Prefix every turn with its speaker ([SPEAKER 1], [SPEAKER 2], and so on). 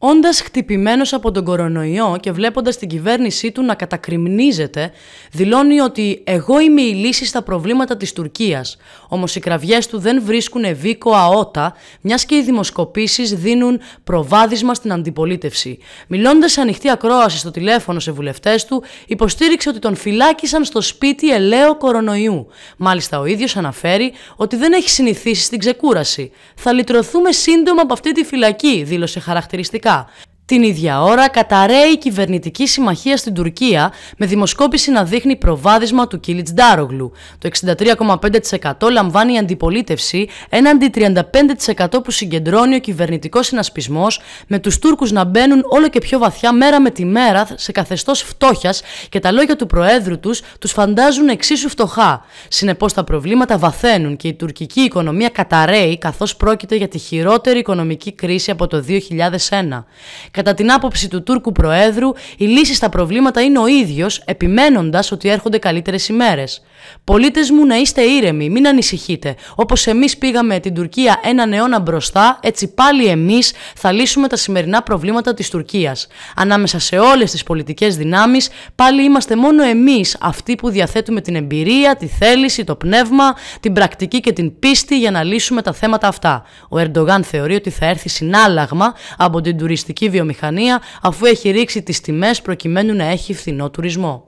[SPEAKER 1] Όντας χτυπημένος από τον κορονοϊό και βλέποντας την κυβέρνησή του να κατακριμνίζεται, δηλώνει ότι εγώ είμαι η λύση στα προβλήματα της Τουρκίας. Όμως οι κραυγές του δεν βρίσκουν ευήκο αότα, μιας και οι δημοσκοπήσεις δίνουν προβάδισμα στην αντιπολίτευση. Μιλώντας σε ανοιχτή ακρόαση στο τηλέφωνο σε βουλευτές του, υποστήριξε ότι τον φυλάκισαν στο σπίτι ελαίου κορονοϊού. Μάλιστα, ο ίδιος αναφέρει ότι δεν έχει συνηθίσει στην ξεκούραση. Θα λυτρωθούμε σύντομα από αυτή τη φυλακή, δήλωσε χαρακτηριστικά 않을까 Την ίδια ώρα καταραίει η κυβερνητική συμμαχία στην Τουρκία με δημοσκόπηση να δείχνει προβάδισμα του Κίλιτς Ντάρογλου. Το 63,5% λαμβάνει η αντιπολίτευση έναντι 35% που συγκεντρώνει ο κυβερνητικός συνασπισμός με τους Τούρκους να μπαίνουν όλο και πιο βαθιά μέρα με τη μέρα σε καθεστώς φτώχειας και τα λόγια του Προέδρου τους τους φαντάζουν εξίσου φτωχά. Συνεπώς τα προβλήματα βαθαίνουν και η τουρκική οικονομία καταραίει καθώς πρόκειται για τη χειρότερη οικονομική κρίση από το 2001. Κατά την άποψη του Τούρκου Προέδρου, η λύση στα προβλήματα είναι ο ίδιος, επιμένοντας ότι έρχονται καλύτερες ημέρες. Πολίτες μου, να είστε ήρεμοι, μην ανησυχείτε. Όπως εμείς πήγαμε την Τουρκία έναν αιώνα μπροστά, έτσι πάλι εμείς θα λύσουμε τα σημερινά προβλήματα της Τουρκίας. Ανάμεσα σε όλες τις πολιτικές δυνάμεις, πάλι είμαστε μόνο εμείς αυτοί που διαθέτουμε την εμπειρία, τη θέληση, το πνεύμα, την πρακτική και την πίστη για να λύσουμε τα θέματα αυτά. Ο Ερντογάν θεωρεί ότι θα έρθει συνάλλαγμα από την τουριστική βιομηχανία, αφού έχει ρίξει τις τιμές προκειμένου να έχει φθηνό τουρισμό.